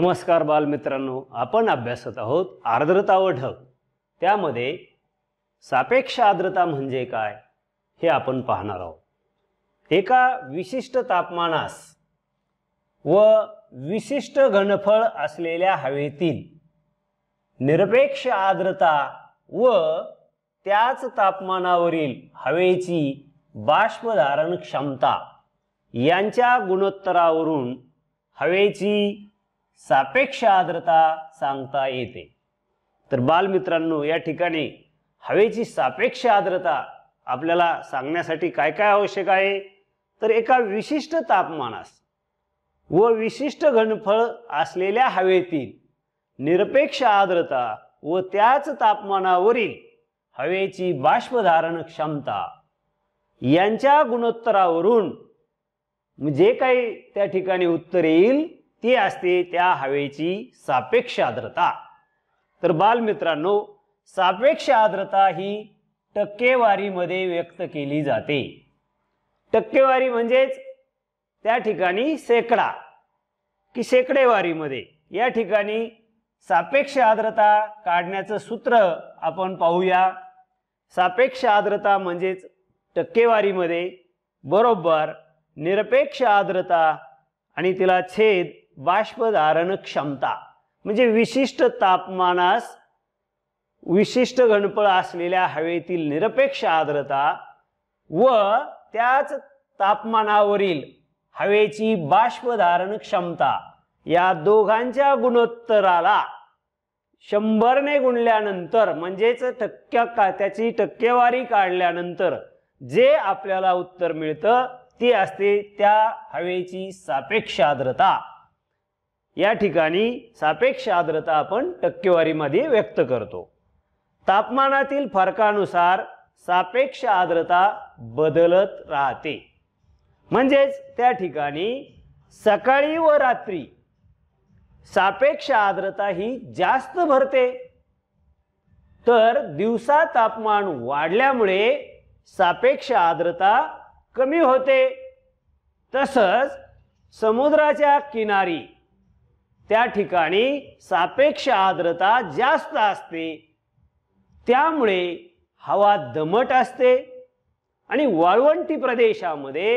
नमस्कार बालमित्रांनो आपण अभ्यासत आहोत आर्द्रता व ढग त्यामध्ये सापेक्ष आर्द्रता म्हणजे काय हे आपण पाहणार आहोत एका विशिष्ट तापमानास व विशिष्ट घनफळ असलेल्या हवेतील निरपेक्ष आर्द्रता व त्याच तापमानावरील हवेची बाष्पधारण क्षमता यांच्या गुणोत्तरावरून हवेची सापेक्ष आर्द्रता सांगता येते तर बालमित्रांनो या ठिकाणी हवेची सापेक्ष आर्द्रता आपल्याला सांगण्यासाठी काय काय आवश्यक आहे तर एका विशिष्ट तापमानास व विशिष्ट घनफळ असलेल्या हवेतील निरपेक्ष आर्द्रता व त्याच तापमानावरील हवेची बाष्पधारण क्षमता यांच्या गुणोत्तरावरून जे काही त्या ठिकाणी उत्तर येईल ती असते त्या हवेची सापेक्ष आर्द्रता तर बालमित्रांनो सापेक्ष आर्द्रता ही टक्केवारीमध्ये व्यक्त केली जाते टक्केवारी म्हणजेच त्या ठिकाणी सेकडा की शेकडेवारीमध्ये या ठिकाणी सापेक्ष आर्द्रता काढण्याचं सूत्र आपण पाहूया सापेक्ष आर्द्रता म्हणजेच टक्केवारीमध्ये बरोबर निरपेक्ष आर्द्रता आणि तिला छेद बाष्पधारण क्षमता म्हणजे विशिष्ट तापमानास विशिष्ट घनफळ असलेल्या हवेतील निरपेक्ष आर्द्रता व त्याच तापमानावरील हवेची बाष्पधारण क्षमता या दोघांच्या गुणोत्तराला शंभरने गुणल्यानंतर म्हणजेच टक्क्या का त्याची टक्केवारी काढल्यानंतर जे आपल्याला उत्तर मिळतं ती असते त्या हवेची सापेक्ष आर्द्रता या ठिकाणी सापेक्ष आर्द्रता आपण टक्केवारीमध्ये व्यक्त करतो तापमानातील फरकानुसार सापेक्ष आर्द्रता बदलत राहते म्हणजेच त्या ठिकाणी सकाळी व रात्री सापेक्ष आर्द्रता ही जास्त भरते तर दिवसा तापमान वाढल्यामुळे सापेक्ष आर्द्रता कमी होते तसंच समुद्राच्या किनारी त्या ठिकाणी सापेक्ष आर्द्रता जास्त असते त्यामुळे हवा दमट असते आणि वाळवंटी प्रदेशामध्ये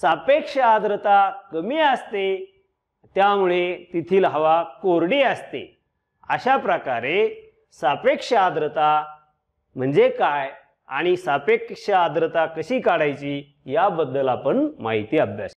सापेक्ष आर्द्रता कमी असते त्यामुळे तिथील हवा कोरडी असते अशा प्रकारे सापेक्ष आर्द्रता म्हणजे काय आणि सापेक्ष आर्द्रता कशी काढायची याबद्दल आपण माहिती अभ्यास